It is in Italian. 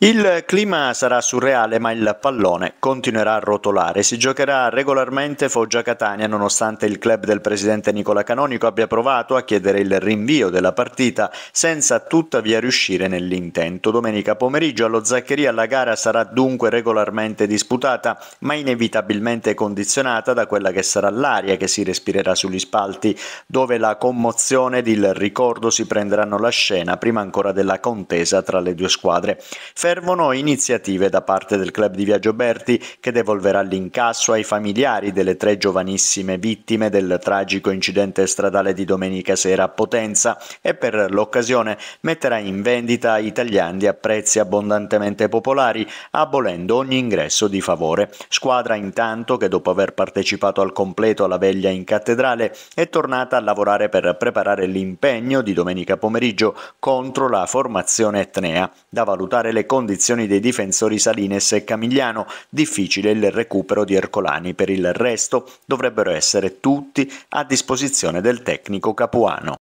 Il clima sarà surreale ma il pallone continuerà a rotolare. Si giocherà regolarmente Foggia-Catania nonostante il club del presidente Nicola Canonico abbia provato a chiedere il rinvio della partita senza tuttavia riuscire nell'intento. Domenica pomeriggio allo Zaccheria la gara sarà dunque regolarmente disputata ma inevitabilmente condizionata da quella che sarà l'aria che si respirerà sugli spalti dove la commozione ed il ricordo si prenderanno la scena prima ancora della contesa tra le due squadre. Servono iniziative da parte del club di Viaggio Berti che devolverà l'incasso ai familiari delle tre giovanissime vittime del tragico incidente stradale di domenica sera a Potenza e per l'occasione metterà in vendita italiani a prezzi abbondantemente popolari, abolendo ogni ingresso di favore. Squadra intanto che dopo aver partecipato al completo alla veglia in cattedrale è tornata a lavorare per preparare l'impegno di domenica pomeriggio contro la formazione etnea, da valutare le condizioni condizioni dei difensori Salines e Camigliano, difficile il recupero di Ercolani. Per il resto dovrebbero essere tutti a disposizione del tecnico capuano.